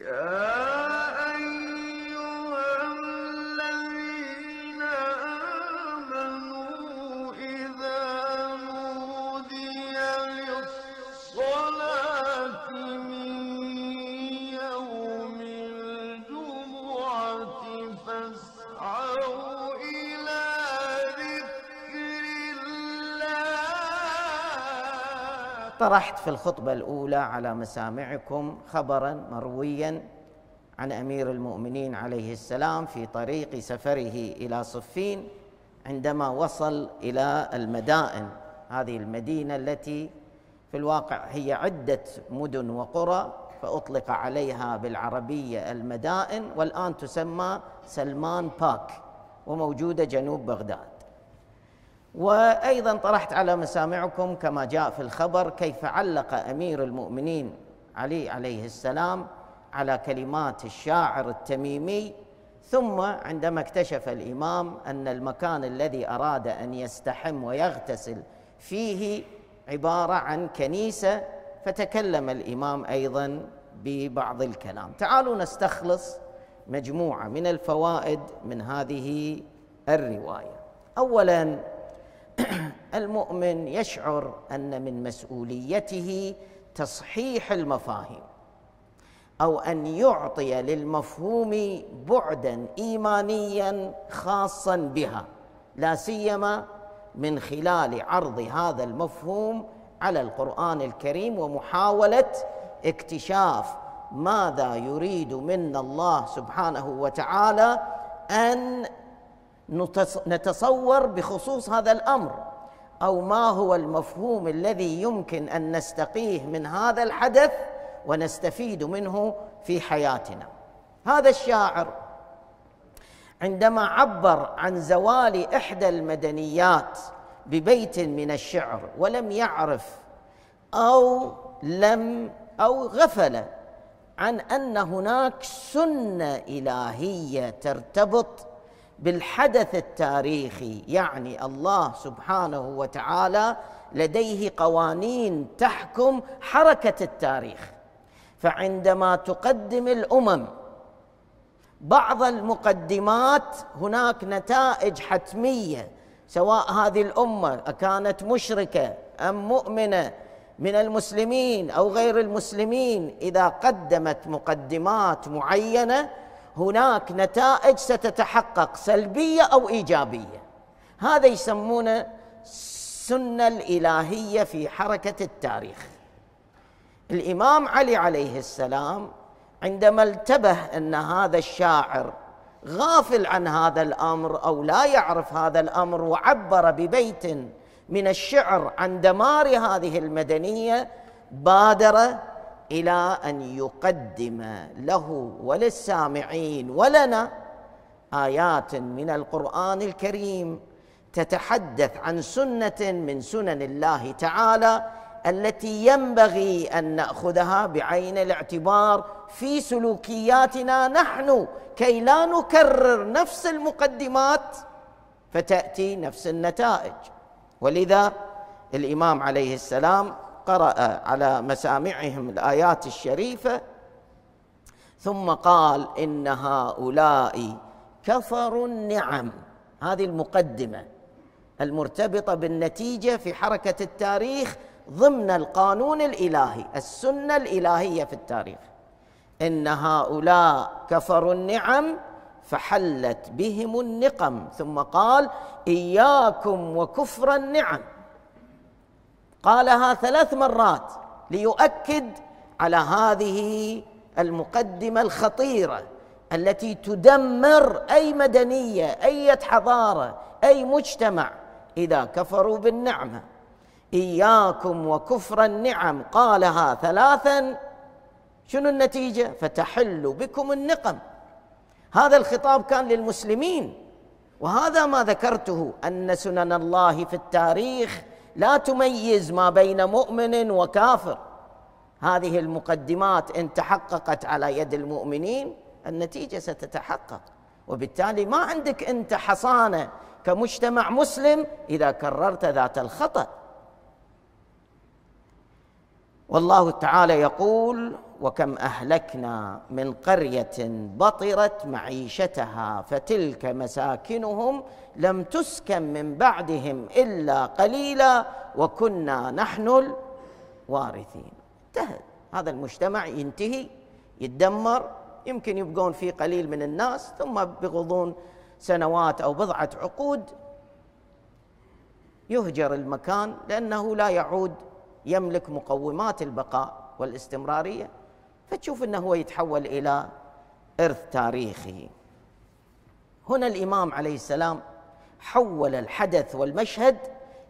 Yeah. طرحت في الخطبة الأولى على مسامعكم خبرا مرويا عن أمير المؤمنين عليه السلام في طريق سفره إلى صفين عندما وصل إلى المدائن هذه المدينة التي في الواقع هي عدة مدن وقرى فأطلق عليها بالعربية المدائن والآن تسمى سلمان باك وموجودة جنوب بغداد وايضا طرحت على مسامعكم كما جاء في الخبر كيف علق امير المؤمنين علي عليه السلام على كلمات الشاعر التميمي ثم عندما اكتشف الامام ان المكان الذي اراد ان يستحم ويغتسل فيه عباره عن كنيسه فتكلم الامام ايضا ببعض الكلام تعالوا نستخلص مجموعه من الفوائد من هذه الروايه اولا المؤمن يشعر ان من مسؤوليته تصحيح المفاهيم او ان يعطي للمفهوم بعدا ايمانيا خاصا بها لا سيما من خلال عرض هذا المفهوم على القران الكريم ومحاوله اكتشاف ماذا يريد منا الله سبحانه وتعالى ان نتصور بخصوص هذا الامر او ما هو المفهوم الذي يمكن ان نستقيه من هذا الحدث ونستفيد منه في حياتنا هذا الشاعر عندما عبر عن زوال احدى المدنيات ببيت من الشعر ولم يعرف او لم او غفل عن ان هناك سنه الهيه ترتبط بالحدث التاريخي يعني الله سبحانه وتعالى لديه قوانين تحكم حركه التاريخ فعندما تقدم الامم بعض المقدمات هناك نتائج حتميه سواء هذه الامه كانت مشركه ام مؤمنه من المسلمين او غير المسلمين اذا قدمت مقدمات معينه هناك نتائج ستتحقق سلبيه او ايجابيه هذا يسمونه السنه الالهيه في حركه التاريخ الامام علي عليه السلام عندما انتبه ان هذا الشاعر غافل عن هذا الامر او لا يعرف هذا الامر وعبر ببيت من الشعر عن دمار هذه المدنيه بادر الى ان يقدم له وللسامعين ولنا ايات من القران الكريم تتحدث عن سنه من سنن الله تعالى التي ينبغي ان ناخذها بعين الاعتبار في سلوكياتنا نحن كي لا نكرر نفس المقدمات فتاتي نفس النتائج ولذا الامام عليه السلام قرأ على مسامعهم الآيات الشريفة ثم قال إن هؤلاء كفروا النعم هذه المقدمة المرتبطة بالنتيجة في حركة التاريخ ضمن القانون الإلهي السنة الإلهية في التاريخ إن هؤلاء كفروا النعم فحلت بهم النقم ثم قال إياكم وكفر النعم قالها ثلاث مرات ليؤكد على هذه المقدمه الخطيره التي تدمر اي مدنيه اي حضاره اي مجتمع اذا كفروا بالنعمه اياكم وكفر النعم قالها ثلاثا شنو النتيجه فتحل بكم النقم هذا الخطاب كان للمسلمين وهذا ما ذكرته ان سنن الله في التاريخ لا تميز ما بين مؤمن وكافر هذه المقدمات ان تحققت على يد المؤمنين النتيجه ستتحقق وبالتالي ما عندك انت حصانه كمجتمع مسلم اذا كررت ذات الخطأ والله تعالى يقول وكم اهلكنا من قريه بطرت معيشتها فتلك مساكنهم لم تسكن من بعدهم الا قليلا وكنا نحن الوارثين انتهت هذا المجتمع ينتهي يتدمر يمكن يبقون فيه قليل من الناس ثم بغضون سنوات او بضعه عقود يهجر المكان لانه لا يعود يملك مقومات البقاء والاستمراريه فتشوف انه هو يتحول الى ارث تاريخي هنا الامام عليه السلام حول الحدث والمشهد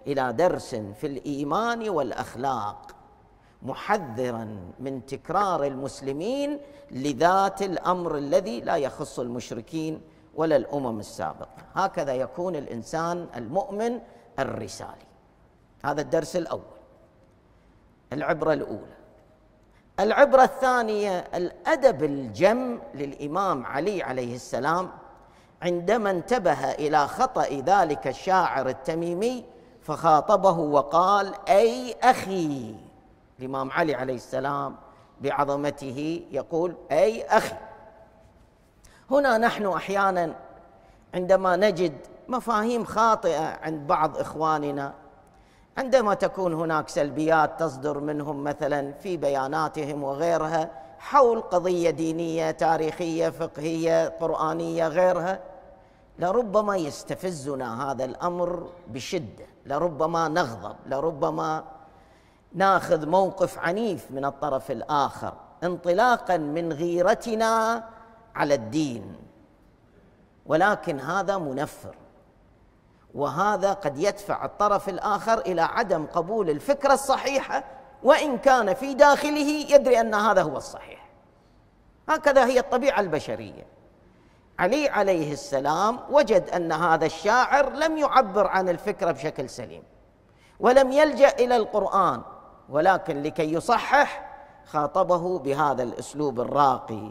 الى درس في الايمان والاخلاق محذرا من تكرار المسلمين لذات الامر الذي لا يخص المشركين ولا الامم السابقه هكذا يكون الانسان المؤمن الرسالي هذا الدرس الاول العبره الاولى العبرة الثانية الأدب الجم للإمام علي عليه السلام عندما انتبه إلى خطأ ذلك الشاعر التميمي فخاطبه وقال أي أخي الإمام علي عليه السلام بعظمته يقول أي أخي هنا نحن أحيانا عندما نجد مفاهيم خاطئة عند بعض إخواننا عندما تكون هناك سلبيات تصدر منهم مثلا في بياناتهم وغيرها حول قضيه دينيه تاريخيه فقهيه قرانيه غيرها لربما يستفزنا هذا الامر بشده لربما نغضب لربما ناخذ موقف عنيف من الطرف الاخر انطلاقا من غيرتنا على الدين ولكن هذا منفر وهذا قد يدفع الطرف الاخر الى عدم قبول الفكره الصحيحه وان كان في داخله يدري ان هذا هو الصحيح هكذا هي الطبيعه البشريه علي عليه السلام وجد ان هذا الشاعر لم يعبر عن الفكره بشكل سليم ولم يلجا الى القران ولكن لكي يصحح خاطبه بهذا الاسلوب الراقي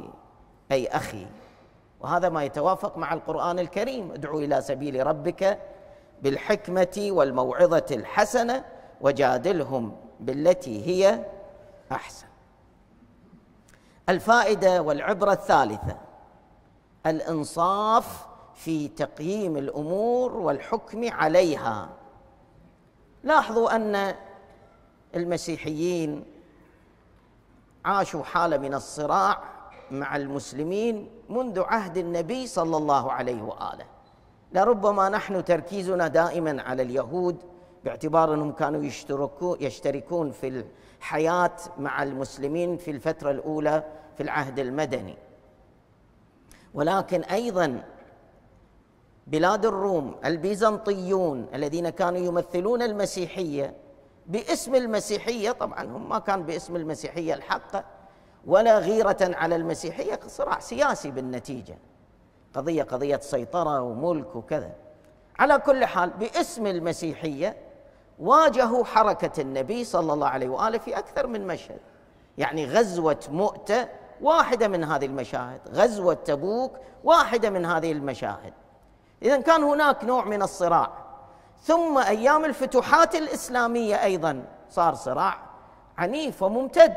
اي اخي وهذا ما يتوافق مع القران الكريم ادعو الى سبيل ربك بالحكمه والموعظه الحسنه وجادلهم بالتي هي احسن الفائده والعبره الثالثه الانصاف في تقييم الامور والحكم عليها لاحظوا ان المسيحيين عاشوا حاله من الصراع مع المسلمين منذ عهد النبي صلى الله عليه واله لربما نحن تركيزنا دائما على اليهود باعتبار انهم كانوا يشتركوا يشتركون في الحياه مع المسلمين في الفتره الاولى في العهد المدني ولكن ايضا بلاد الروم البيزنطيون الذين كانوا يمثلون المسيحيه باسم المسيحيه طبعا هم ما كان باسم المسيحيه الحقه ولا غيره على المسيحيه صراع سياسي بالنتيجه قضية قضية سيطرة وملك وكذا على كل حال باسم المسيحية واجهوا حركة النبي صلى الله عليه وآله في أكثر من مشهد يعني غزوة مؤتة واحدة من هذه المشاهد غزوة تبوك واحدة من هذه المشاهد إذا كان هناك نوع من الصراع ثم أيام الفتوحات الإسلامية أيضا صار صراع عنيف وممتد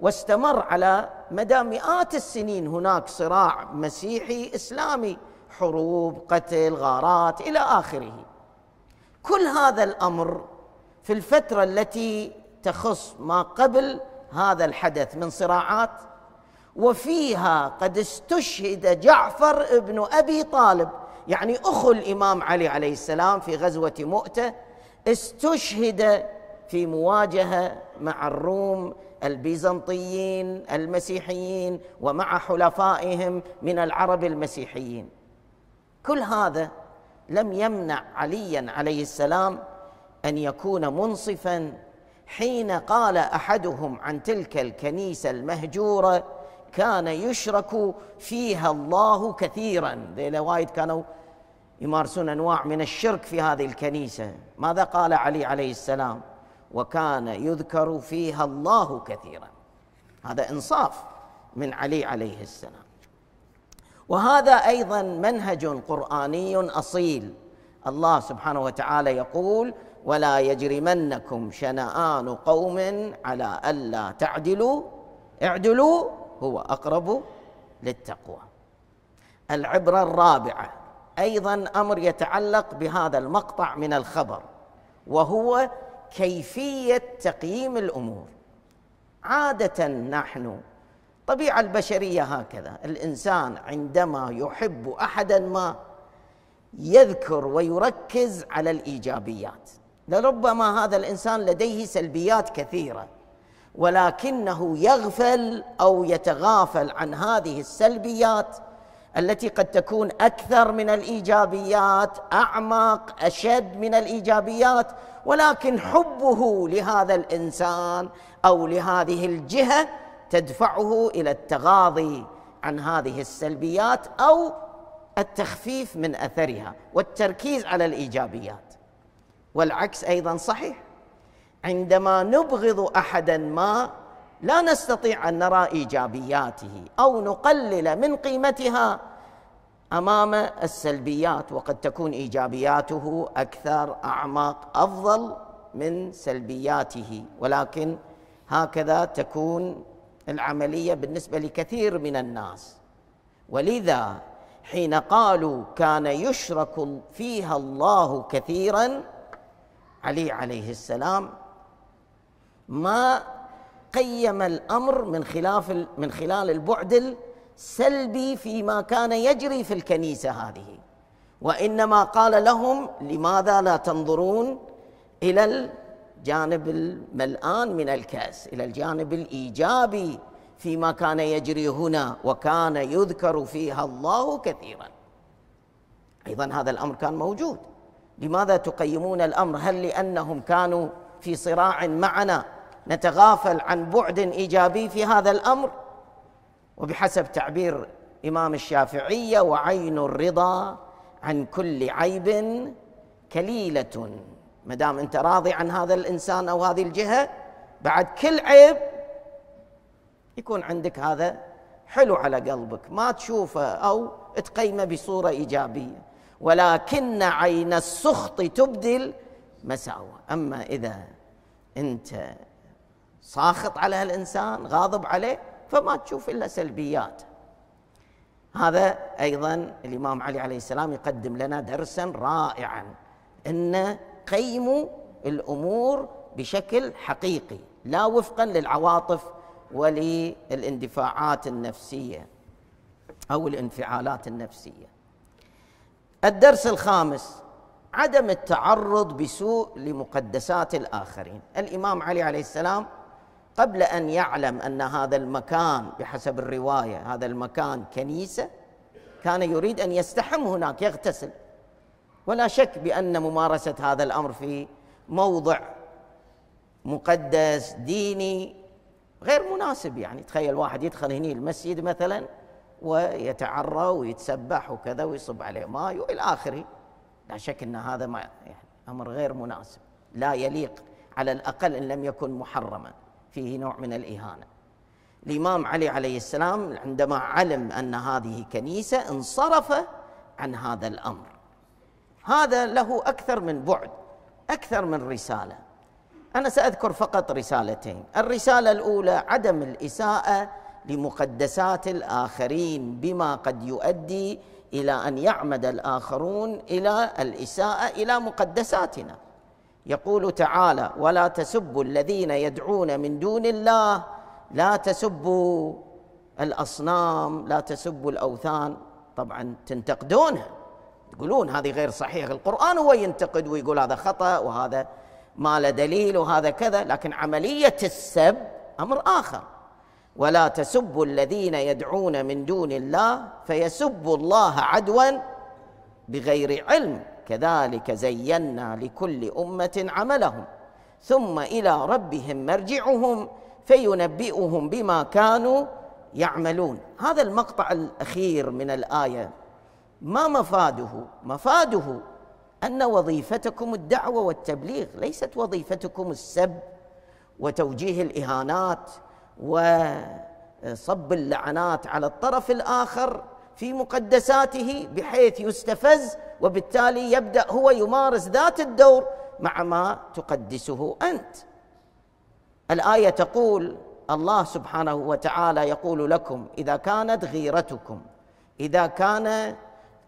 واستمر على مدى مئات السنين هناك صراع مسيحي اسلامي حروب قتل غارات الى اخره كل هذا الامر في الفتره التي تخص ما قبل هذا الحدث من صراعات وفيها قد استشهد جعفر ابن ابي طالب يعني اخو الامام علي عليه السلام في غزوه مؤته استشهد في مواجهه مع الروم البيزنطيين المسيحيين ومع حلفائهم من العرب المسيحيين كل هذا لم يمنع عليا عليه السلام ان يكون منصفا حين قال احدهم عن تلك الكنيسه المهجوره كان يشرك فيها الله كثيرا ذيلا وايد كانوا يمارسون انواع من الشرك في هذه الكنيسه ماذا قال علي عليه السلام وكان يذكر فيها الله كثيرا هذا انصاف من علي عليه السلام وهذا ايضا منهج قراني اصيل الله سبحانه وتعالى يقول ولا يجرمنكم شنآن قوم على ألا تعدلوا اعدلوا هو أقرب للتقوى العبرة الرابعة أيضا أمر يتعلق بهذا المقطع من الخبر وهو كيفيه تقييم الامور عاده نحن طبيعه البشريه هكذا الانسان عندما يحب احدا ما يذكر ويركز على الايجابيات لربما هذا الانسان لديه سلبيات كثيره ولكنه يغفل او يتغافل عن هذه السلبيات التي قد تكون اكثر من الايجابيات اعمق اشد من الايجابيات ولكن حبه لهذا الانسان او لهذه الجهه تدفعه الى التغاضي عن هذه السلبيات او التخفيف من اثرها والتركيز على الايجابيات والعكس ايضا صحيح عندما نبغض احدا ما لا نستطيع ان نرى ايجابياته او نقلل من قيمتها امام السلبيات وقد تكون ايجابياته اكثر اعمق افضل من سلبياته ولكن هكذا تكون العمليه بالنسبه لكثير من الناس ولذا حين قالوا كان يشرك فيها الله كثيرا علي عليه السلام ما قيم الامر من خلاف من خلال البعد سلبي فيما كان يجري في الكنيسه هذه وانما قال لهم لماذا لا تنظرون الى الجانب الملآن من الكاس الى الجانب الايجابي فيما كان يجري هنا وكان يذكر فيها الله كثيرا ايضا هذا الامر كان موجود لماذا تقيمون الامر هل لانهم كانوا في صراع معنا نتغافل عن بعد ايجابي في هذا الامر وبحسب تعبير إمام الشافعية وعين الرضا عن كل عيب كليلة ما دام أنت راضي عن هذا الإنسان أو هذه الجهة بعد كل عيب يكون عندك هذا حلو على قلبك ما تشوفه أو تقيمه بصورة إيجابية ولكن عين السخط تبدي المساوى أما إذا أنت ساخط على هالإنسان غاضب عليه فما تشوف إلا سلبيات هذا أيضا الإمام علي عليه السلام يقدم لنا درسا رائعا أن قيموا الأمور بشكل حقيقي لا وفقا للعواطف وللاندفاعات النفسية أو الانفعالات النفسية الدرس الخامس عدم التعرض بسوء لمقدسات الآخرين الإمام علي عليه السلام قبل أن يعلم أن هذا المكان بحسب الرواية هذا المكان كنيسة كان يريد أن يستحم هناك يغتسل ولا شك بأن ممارسة هذا الأمر في موضع مقدس ديني غير مناسب يعني تخيل واحد يدخل هني المسجد مثلا ويتعرى ويتسبح وكذا ويصب عليه ماء والى اخره لا شك ان هذا ما يعني امر غير مناسب لا يليق على الاقل ان لم يكن محرما فيه نوع من الإهانة الإمام علي عليه السلام عندما علم أن هذه كنيسة انصرف عن هذا الأمر هذا له أكثر من بعد أكثر من رسالة أنا سأذكر فقط رسالتين الرسالة الأولى عدم الإساءة لمقدسات الآخرين بما قد يؤدي إلى أن يعمد الآخرون إلى الإساءة إلى مقدساتنا يقول تعالى ولا تسبوا الذين يدعون من دون الله لا تسبوا الاصنام لا تسبوا الاوثان طبعا تنتقدونها تقولون هذه غير صحيح القران هو ينتقد ويقول هذا خطا وهذا ما له دليل وهذا كذا لكن عمليه السب امر اخر ولا تسبوا الذين يدعون من دون الله فيسبوا الله عدوا بغير علم كذلك زينا لكل امه عملهم ثم الى ربهم مرجعهم فينبئهم بما كانوا يعملون هذا المقطع الاخير من الايه ما مفاده مفاده ان وظيفتكم الدعوه والتبليغ ليست وظيفتكم السب وتوجيه الاهانات وصب اللعنات على الطرف الاخر في مقدساته بحيث يستفز وبالتالي يبدا هو يمارس ذات الدور مع ما تقدسه انت الايه تقول الله سبحانه وتعالى يقول لكم اذا كانت غيرتكم اذا كان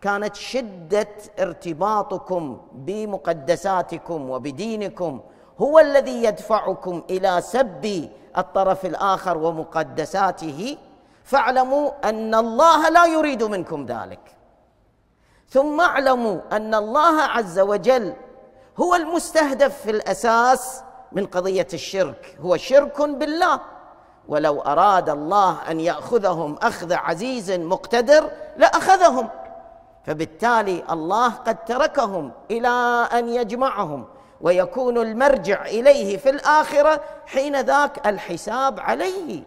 كانت شده ارتباطكم بمقدساتكم وبدينكم هو الذي يدفعكم الى سب الطرف الاخر ومقدساته فاعلموا ان الله لا يريد منكم ذلك ثم اعلموا ان الله عز وجل هو المستهدف في الاساس من قضيه الشرك هو شرك بالله ولو اراد الله ان ياخذهم اخذ عزيز مقتدر لاخذهم فبالتالي الله قد تركهم الى ان يجمعهم ويكون المرجع اليه في الاخره حين ذاك الحساب عليه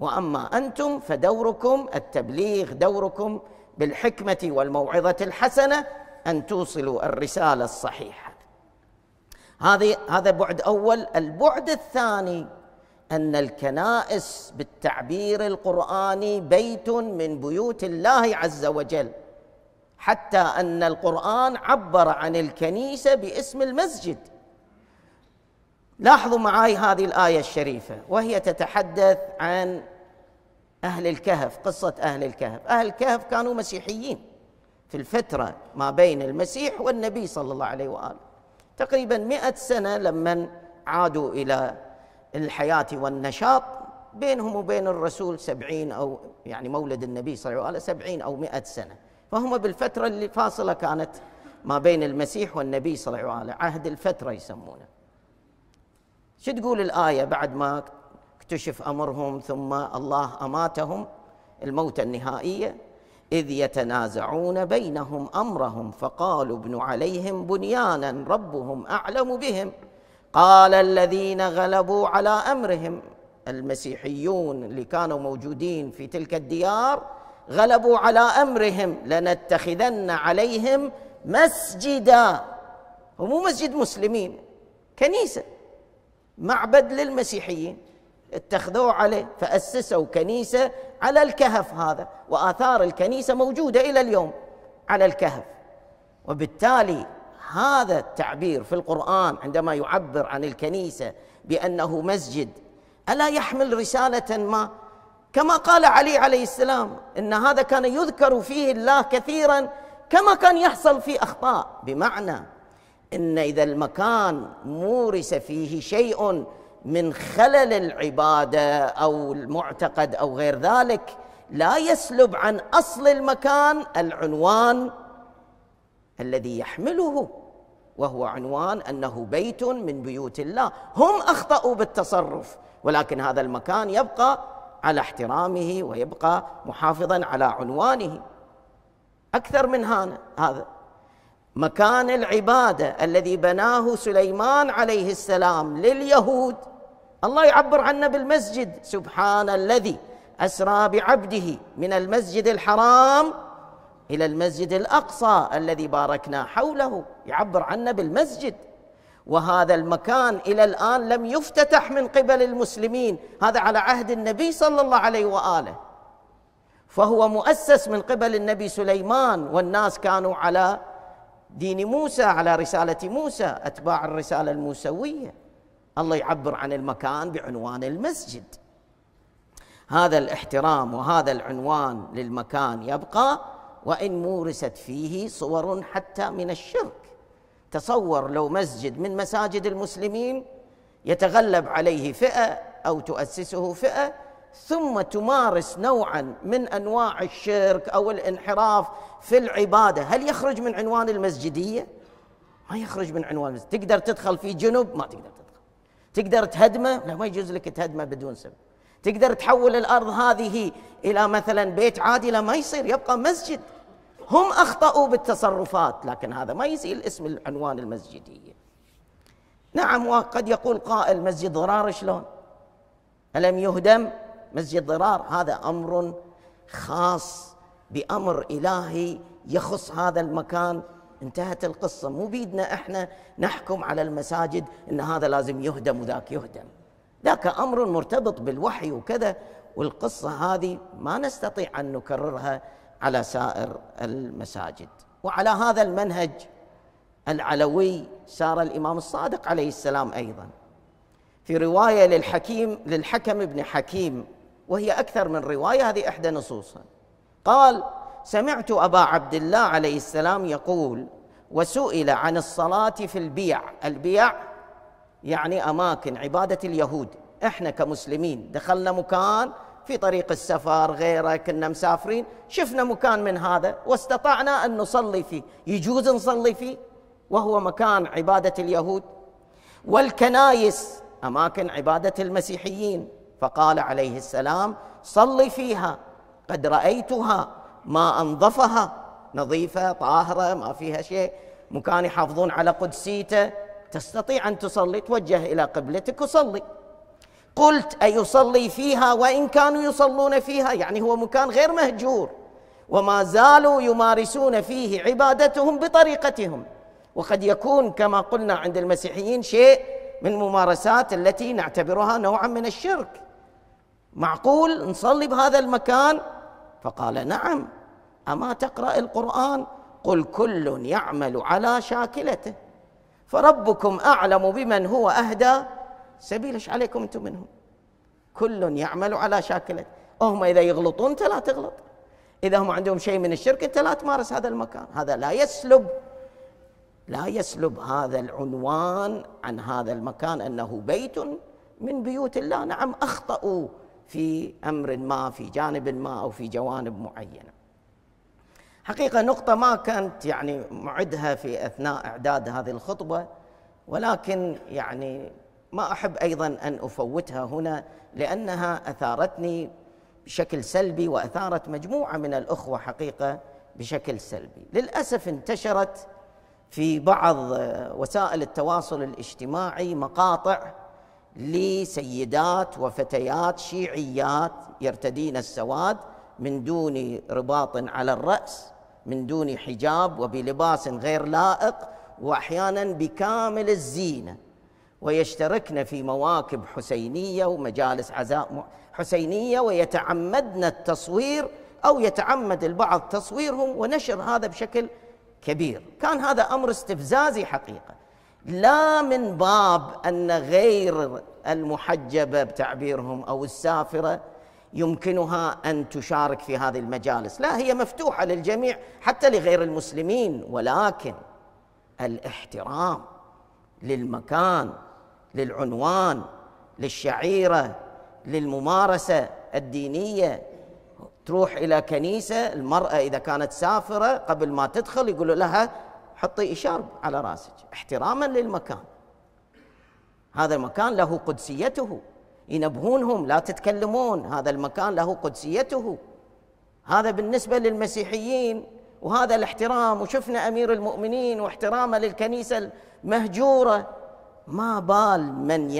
واما انتم فدوركم التبليغ دوركم بالحكمه والموعظه الحسنه ان توصلوا الرساله الصحيحه هذه هذا بعد اول البعد الثاني ان الكنائس بالتعبير القراني بيت من بيوت الله عز وجل حتى ان القران عبر عن الكنيسه باسم المسجد لاحظوا معي هذه الايه الشريفه وهي تتحدث عن اهل الكهف قصه اهل الكهف اهل الكهف كانوا مسيحيين في الفتره ما بين المسيح والنبي صلى الله عليه واله تقريبا مئة سنه لمن عادوا الى الحياه والنشاط بينهم وبين الرسول سبعين أو يعني مولد النبي صلى الله عليه وآله سبعين أو مئة سنة فهم بالفترة اللي فاصلة كانت ما بين المسيح والنبي صلى الله عليه وآله عهد الفترة يسمونه شو تقول الآية بعد ما اكتشف أمرهم ثم الله أماتهم الموت النهائية إذ يتنازعون بينهم أمرهم فقالوا ابن عليهم بنيانا ربهم أعلم بهم قال الذين غلبوا على أمرهم المسيحيون اللي كانوا موجودين في تلك الديار غلبوا على أمرهم لنتخذن عليهم مسجدا ومو مسجد مسلمين كنيسه معبد للمسيحيين اتخذوه عليه فأسسوا كنيسة على الكهف هذا وآثار الكنيسة موجودة إلى اليوم على الكهف وبالتالي هذا التعبير في القرآن عندما يعبر عن الكنيسة بأنه مسجد ألا يحمل رسالة ما كما قال علي عليه السلام إن هذا كان يذكر فيه الله كثيرا كما كان يحصل في أخطاء بمعنى ان اذا المكان مورس فيه شيء من خلل العباده او المعتقد او غير ذلك لا يسلب عن اصل المكان العنوان الذي يحمله وهو عنوان انه بيت من بيوت الله هم اخطاوا بالتصرف ولكن هذا المكان يبقى على احترامه ويبقى محافظا على عنوانه اكثر من هذا مكان العباده الذي بناه سليمان عليه السلام لليهود الله يعبر عنه بالمسجد سبحان الذي اسرى بعبده من المسجد الحرام الى المسجد الاقصى الذي باركنا حوله يعبر عنه بالمسجد وهذا المكان الى الان لم يفتتح من قبل المسلمين هذا على عهد النبي صلى الله عليه واله فهو مؤسس من قبل النبي سليمان والناس كانوا على دين موسى على رسالة موسى أتباع الرسالة الموسوية الله يعبر عن المكان بعنوان المسجد هذا الاحترام وهذا العنوان للمكان يبقى وإن مورست فيه صور حتى من الشرك تصور لو مسجد من مساجد المسلمين يتغلب عليه فئة أو تؤسسه فئة ثم تمارس نوعا من انواع الشرك او الانحراف في العباده هل يخرج من عنوان المسجديه ما يخرج من عنوان المسجد تقدر تدخل في جنوب ما تقدر تدخل تقدر تهدمه لا ما يجوز لك تهدمه بدون سبب تقدر تحول الارض هذه الى مثلا بيت عادي لا ما يصير يبقى مسجد هم اخطاوا بالتصرفات لكن هذا ما يزيل اسم العنوان المسجديه نعم وقد يقول قائل مسجد ضرار شلون الم يهدم مسجد ضرار هذا امر خاص بامر الهي يخص هذا المكان انتهت القصه مو بيدنا احنا نحكم على المساجد ان هذا لازم يهدم وذاك يهدم ذاك امر مرتبط بالوحي وكذا والقصه هذه ما نستطيع ان نكررها على سائر المساجد وعلى هذا المنهج العلوي سار الامام الصادق عليه السلام ايضا في روايه للحكيم للحكم بن حكيم وهي أكثر من رواية هذه إحدى نصوصها قال سمعت أبا عبد الله عليه السلام يقول وسئل عن الصلاة في البيع البيع يعني أماكن عبادة اليهود إحنا كمسلمين دخلنا مكان في طريق السفر غيره كنا مسافرين شفنا مكان من هذا واستطعنا أن نصلي فيه يجوز نصلي فيه وهو مكان عبادة اليهود والكنايس أماكن عبادة المسيحيين فقال عليه السلام صل فيها قد رايتها ما انظفها نظيفه طاهره ما فيها شيء مكان يحافظون على قدسيته تستطيع ان تصلي توجه الى قبلتك وصلي قلت ايصلي فيها وان كانوا يصلون فيها يعني هو مكان غير مهجور وما زالوا يمارسون فيه عبادتهم بطريقتهم وقد يكون كما قلنا عند المسيحيين شيء من ممارسات التي نعتبرها نوعا من الشرك معقول نصلي بهذا المكان فقال نعم اما تقرا القران قل كل يعمل على شاكلته فربكم اعلم بمن هو اهدى سبيل ايش عليكم انتم منهم كل يعمل على شاكلته هم اذا يغلطون انت لا تغلط اذا هم عندهم شيء من الشرك انت لا تمارس هذا المكان هذا لا يسلب لا يسلب هذا العنوان عن هذا المكان انه بيت من بيوت الله نعم اخطاوا في امر ما في جانب ما او في جوانب معينه. حقيقه نقطه ما كانت يعني معدها في اثناء اعداد هذه الخطبه ولكن يعني ما احب ايضا ان افوتها هنا لانها اثارتني بشكل سلبي واثارت مجموعه من الاخوه حقيقه بشكل سلبي. للاسف انتشرت في بعض وسائل التواصل الاجتماعي مقاطع لسيدات وفتيات شيعيات يرتدين السواد من دون رباط على الراس من دون حجاب وبلباس غير لائق واحيانا بكامل الزينه ويشتركن في مواكب حسينيه ومجالس عزاء حسينيه ويتعمدن التصوير او يتعمد البعض تصويرهم ونشر هذا بشكل كبير، كان هذا امر استفزازي حقيقه. لا من باب ان غير المحجبه بتعبيرهم او السافره يمكنها ان تشارك في هذه المجالس، لا هي مفتوحه للجميع حتى لغير المسلمين ولكن الاحترام للمكان للعنوان للشعيره للممارسه الدينيه تروح الى كنيسه المراه اذا كانت سافره قبل ما تدخل يقولوا لها حطي إشارب على راسك احتراما للمكان هذا المكان له قدسيته ينبهونهم لا تتكلمون هذا المكان له قدسيته هذا بالنسبة للمسيحيين وهذا الاحترام وشفنا أمير المؤمنين واحترامه للكنيسة المهجورة ما بال من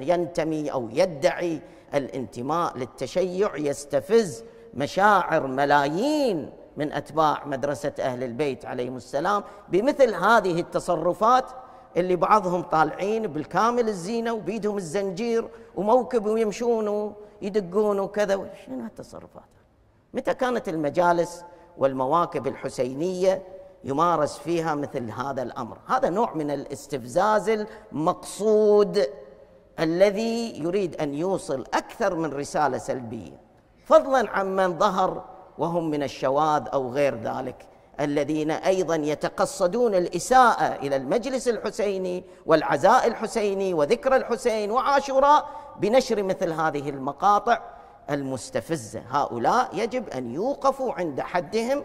ينتمي أو يدعي الانتماء للتشيع يستفز مشاعر ملايين من اتباع مدرسه اهل البيت عليهم السلام بمثل هذه التصرفات اللي بعضهم طالعين بالكامل الزينه وبيدهم الزنجير وموكب ويمشون ويدقون وكذا شنو هالتصرفات؟ متى كانت المجالس والمواكب الحسينيه يمارس فيها مثل هذا الامر؟ هذا نوع من الاستفزاز المقصود الذي يريد ان يوصل اكثر من رساله سلبيه فضلا عمن ظهر وهم من الشواذ او غير ذلك الذين ايضا يتقصدون الاساءه الى المجلس الحسيني والعزاء الحسيني وذكرى الحسين وعاشوراء بنشر مثل هذه المقاطع المستفزه، هؤلاء يجب ان يوقفوا عند حدهم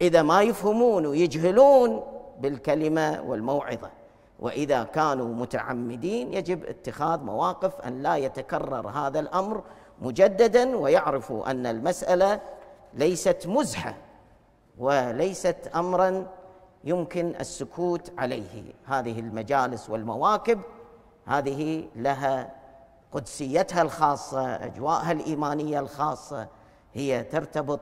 اذا ما يفهمون ويجهلون بالكلمه والموعظه، واذا كانوا متعمدين يجب اتخاذ مواقف ان لا يتكرر هذا الامر مجددا ويعرفوا ان المساله ليست مزحه وليست امرا يمكن السكوت عليه هذه المجالس والمواكب هذه لها قدسيتها الخاصه اجواءها الايمانيه الخاصه هي ترتبط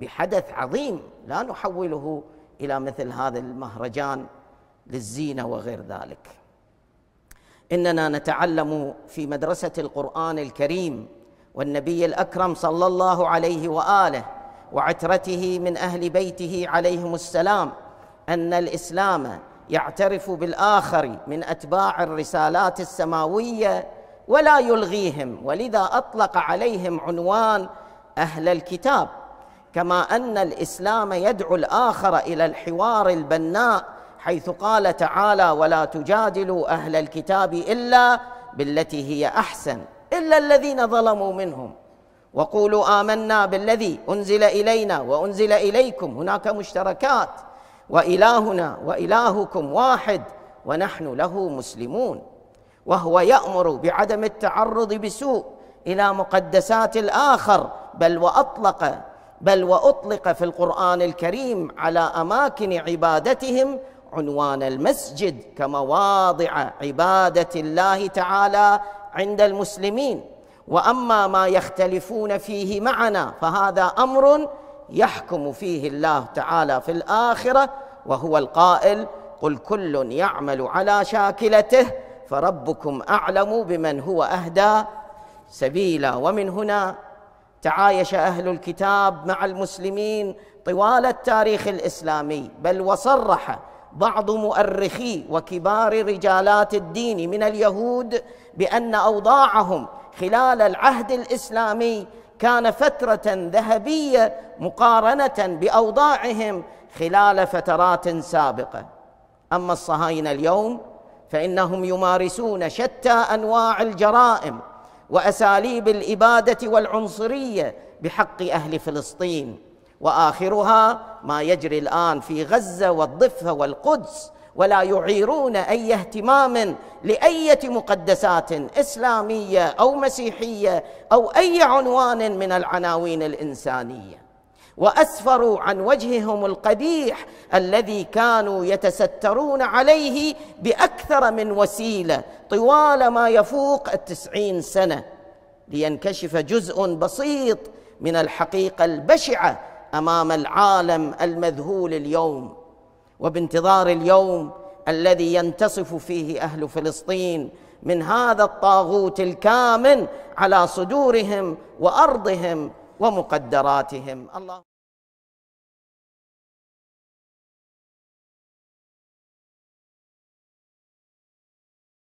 بحدث عظيم لا نحوله الى مثل هذا المهرجان للزينه وغير ذلك اننا نتعلم في مدرسه القران الكريم والنبي الاكرم صلى الله عليه واله وعترته من اهل بيته عليهم السلام ان الاسلام يعترف بالاخر من اتباع الرسالات السماويه ولا يلغيهم ولذا اطلق عليهم عنوان اهل الكتاب كما ان الاسلام يدعو الاخر الى الحوار البناء حيث قال تعالى ولا تجادلوا اهل الكتاب الا بالتي هي احسن الا الذين ظلموا منهم وقولوا آمنا بالذي أنزل إلينا وأنزل إليكم هناك مشتركات وإلهنا وإلهكم واحد ونحن له مسلمون وهو يأمر بعدم التعرض بسوء إلى مقدسات الآخر بل وأطلق بل وأطلق في القرآن الكريم على أماكن عبادتهم عنوان المسجد كمواضع عبادة الله تعالى عند المسلمين واما ما يختلفون فيه معنا فهذا امر يحكم فيه الله تعالى في الاخره وهو القائل قل كل يعمل على شاكلته فربكم اعلم بمن هو اهدى سبيلا ومن هنا تعايش اهل الكتاب مع المسلمين طوال التاريخ الاسلامي بل وصرح بعض مؤرخي وكبار رجالات الدين من اليهود بان اوضاعهم خلال العهد الاسلامي كان فتره ذهبيه مقارنه باوضاعهم خلال فترات سابقه اما الصهاينه اليوم فانهم يمارسون شتى انواع الجرائم واساليب الاباده والعنصريه بحق اهل فلسطين واخرها ما يجري الان في غزه والضفه والقدس ولا يعيرون اي اهتمام لاية مقدسات اسلاميه او مسيحيه او اي عنوان من العناوين الانسانيه واسفروا عن وجههم القبيح الذي كانوا يتسترون عليه باكثر من وسيله طوال ما يفوق التسعين سنه لينكشف جزء بسيط من الحقيقه البشعه امام العالم المذهول اليوم وبانتظار اليوم الذي ينتصف فيه اهل فلسطين من هذا الطاغوت الكامن على صدورهم وارضهم ومقدراتهم الله